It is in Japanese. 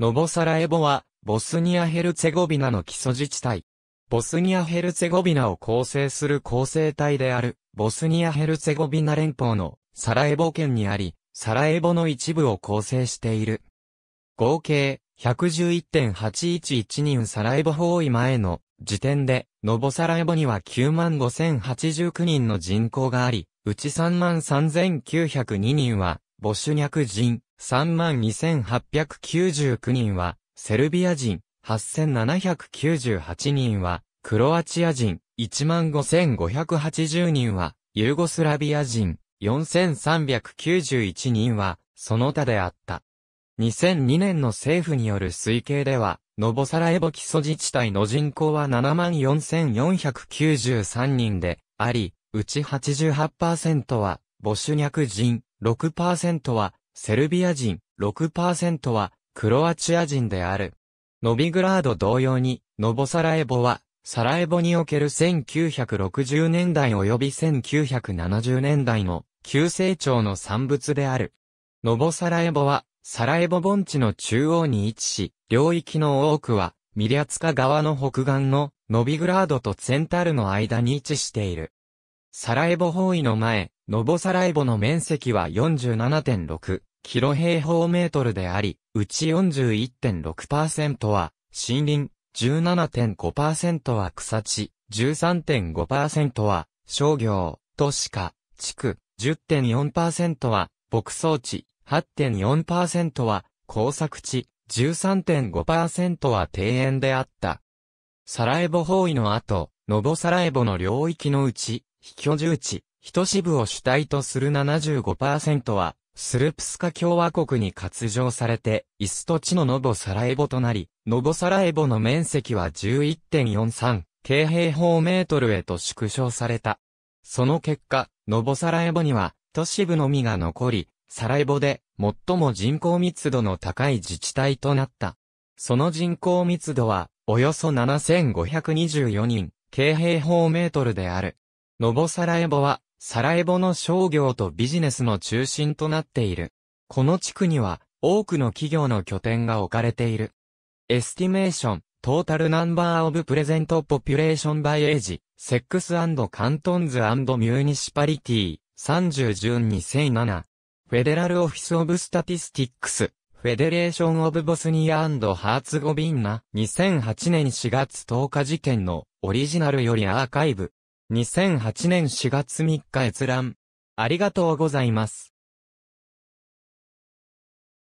ノボサラエボは、ボスニア・ヘルツェゴビナの基礎自治体。ボスニア・ヘルツェゴビナを構成する構成体である、ボスニア・ヘルツェゴビナ連邦のサラエボ県にあり、サラエボの一部を構成している。合計、111.811人サラエボ包囲前の時点で、ノボサラエボには95,089人の人口があり、うち33,902人は、ボシュニャク人、32,899人は、セルビア人、8,798人は、クロアチア人、15,580人は、ユーゴスラビア人、4,391人は、その他であった。2002年の政府による推計では、ノボサラエボ基礎自治体の人口は74,493人であり、うち88%はボシュニャク人、6%はセルビア人、6%は、クロアチア人である。ノビグラード同様に、ノボサラエボは、サラエボにおける1960年代及び1970年代の急成長の産物である。ノボサラエボは、サラエボ盆地の中央に位置し、領域の多くは、ミリャツカ側の北岸の、ノビグラードとツェンタルの間に位置している。サラエボ包囲の前、ノボサラエボの面積は47.6キロ平方メートルであり、うち41.6%は森林、17.5%は草地、13.5%は商業、都市化、地区、10.4%は牧草地、8.4%は工作地、13.5%は庭園であった。サラエボ包囲の後、ノボサラエボの領域のうち、非居住地、一支部を主体とする75%は、スルプスカ共和国に割譲されて、イスト地のノボサラエボとなり、ノボサラエボの面積は11.43、京平方メートルへと縮小された。その結果、ノボサラエボには、都市部のみが残り、サラエボで、最も人口密度の高い自治体となった。その人口密度は、およそ7524人、京平方メートルである。ノボサラエボは、サラエボの商業とビジネスの中心となっている。この地区には多くの企業の拠点が置かれている。エスティメーション、トータルナンバーオブプレゼントポピュレーションバイエージ、セックスカントンズミューニシパリティ、30順2007。フェデラルオフィスオブスタティスティックス、フェデレーション・オブ・ボスニアハーツゴビンナ2008年4月10日事件のオリジナルよりアーカイブ。2008年4月3日閲覧。ありがとうございます。